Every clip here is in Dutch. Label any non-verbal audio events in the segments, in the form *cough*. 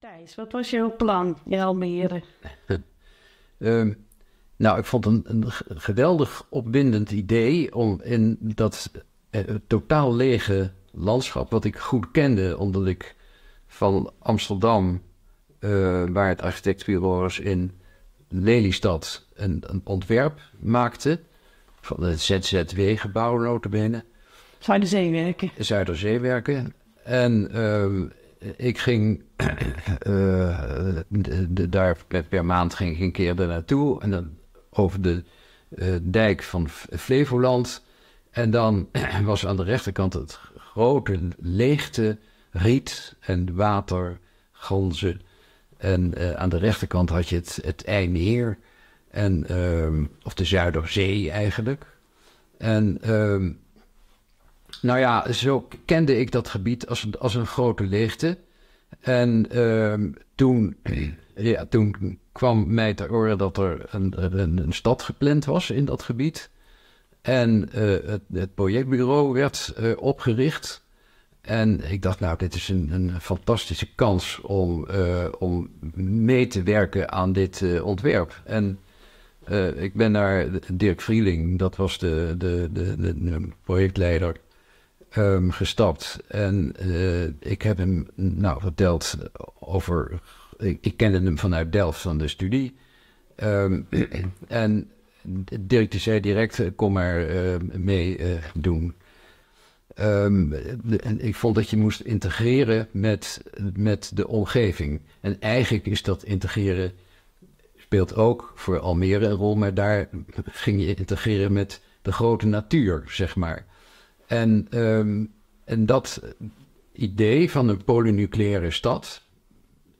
Thijs, wat was jouw plan in Almere? *laughs* Ehm, nou, ik vond een, een geweldig opwindend idee om in dat eh, totaal lege landschap, wat ik goed kende, omdat ik van Amsterdam, eh, waar het architectuurbureau was in Lelystad, een, een ontwerp maakte. Van het ZZW-gebouw, notabene. Zuiderzeewerken. Zuiderzeewerken. En ehm, ik ging uh, *clears throat* daar per maand ging ik een keer er naartoe. En dan over de eh, dijk van Flevoland. En dan *clears throat* was aan de rechterkant het grote leegte, riet en water, ganzen. En eh, aan de rechterkant had je het, het IJmeer. En, ehm, of de Zuiderzee eigenlijk. En ehm, nou ja, zo kende ik dat gebied als, een, als een grote leegte. En ehm, toen, ja, toen kwam mij te oren dat er een, een, stad gepland was in dat gebied. En eh, het, het, projectbureau werd eh, opgericht. En ik dacht, nou, dit is een, een fantastische kans om, eh, om mee te werken aan dit ontwerp. En ik ben naar Dirk Vrieling, dat was de, de, de, de projectleider Ehm, gestapt. En eh, ik heb hem nou, verteld over. Ik, kende hem vanuit Delft van de studie. Ehm, *clears throat* en Dirk de zei direct: eh, kom maar uh, mee doen. Ehm, en ik vond dat je moest integreren met, met de omgeving. En eigenlijk is dat integreren speelt ook voor Almere een rol, maar daar ging je integreren met de grote natuur, zeg maar. En, ehm, en dat idee van een polynucleaire stad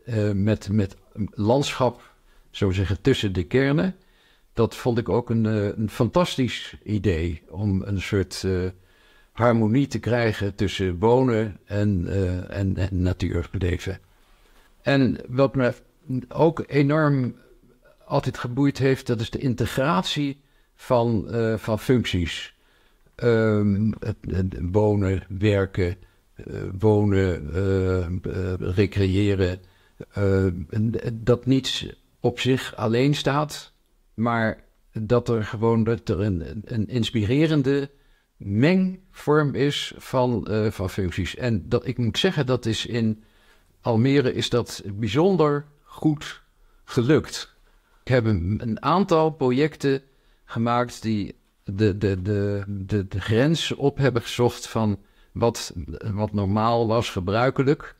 eh, met, met landschap, zo zeggen, tussen de kernen, dat vond ik ook een, eh, een fantastisch idee om een soort eh, harmonie te krijgen tussen wonen en, uh, en, en En wat me ook enorm altijd geboeid heeft, dat is de integratie van, van functies. Ehm, wonen, werken, eh, wonen, eh, eh, recreëren. dat niets op zich alleen staat, maar dat er gewoon er een, inspirerende mengvorm is van, van functies. En dat, ik moet zeggen, dat is in Almere is dat bijzonder goed gelukt. Ik heb een aantal projecten gemaakt die de, de, de, de, de grens op hebben gezocht van wat, wat normaal was, gebruikelijk.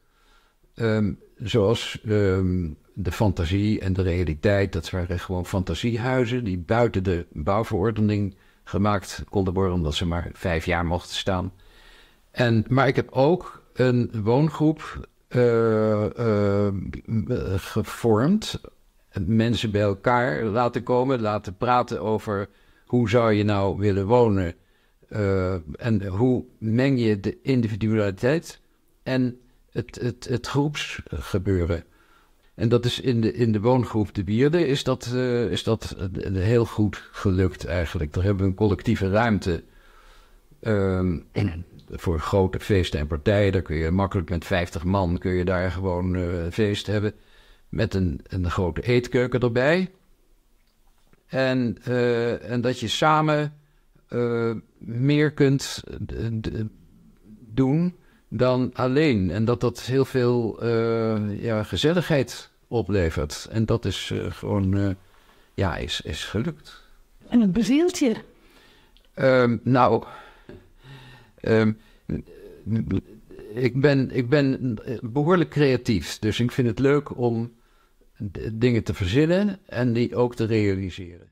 Ehm, zoals ehm, de fantasie en de realiteit. Dat waren gewoon fantasiehuizen die buiten de bouwverordening gemaakt konden worden, omdat ze maar vijf jaar mochten staan. En, maar ik heb ook een woongroep uh, uh, gevormd. Mensen bij elkaar laten komen, laten praten over hoe zou je nou willen wonen? Eh, en hoe meng je de individualiteit en het, het, het groepsgebeuren? En dat is in de, in de woongroep De bierden is dat, eh, is dat heel goed gelukt eigenlijk. Daar hebben we een collectieve ruimte ehm, voor grote feesten en partijen. Daar kun je makkelijk met 50 man kun je daar gewoon eh, feest hebben. Met een, een grote eetkeuken erbij. En, eh, en dat je samen eh, meer kunt doen dan alleen. En dat dat heel veel eh, ja, gezelligheid oplevert. En dat is gewoon, ja, is, is gelukt. En het bezielt je? Ehm, nou, ehm, ik, ben, ik ben behoorlijk creatief. Dus ik vind het leuk om dingen te verzinnen en die ook te realiseren.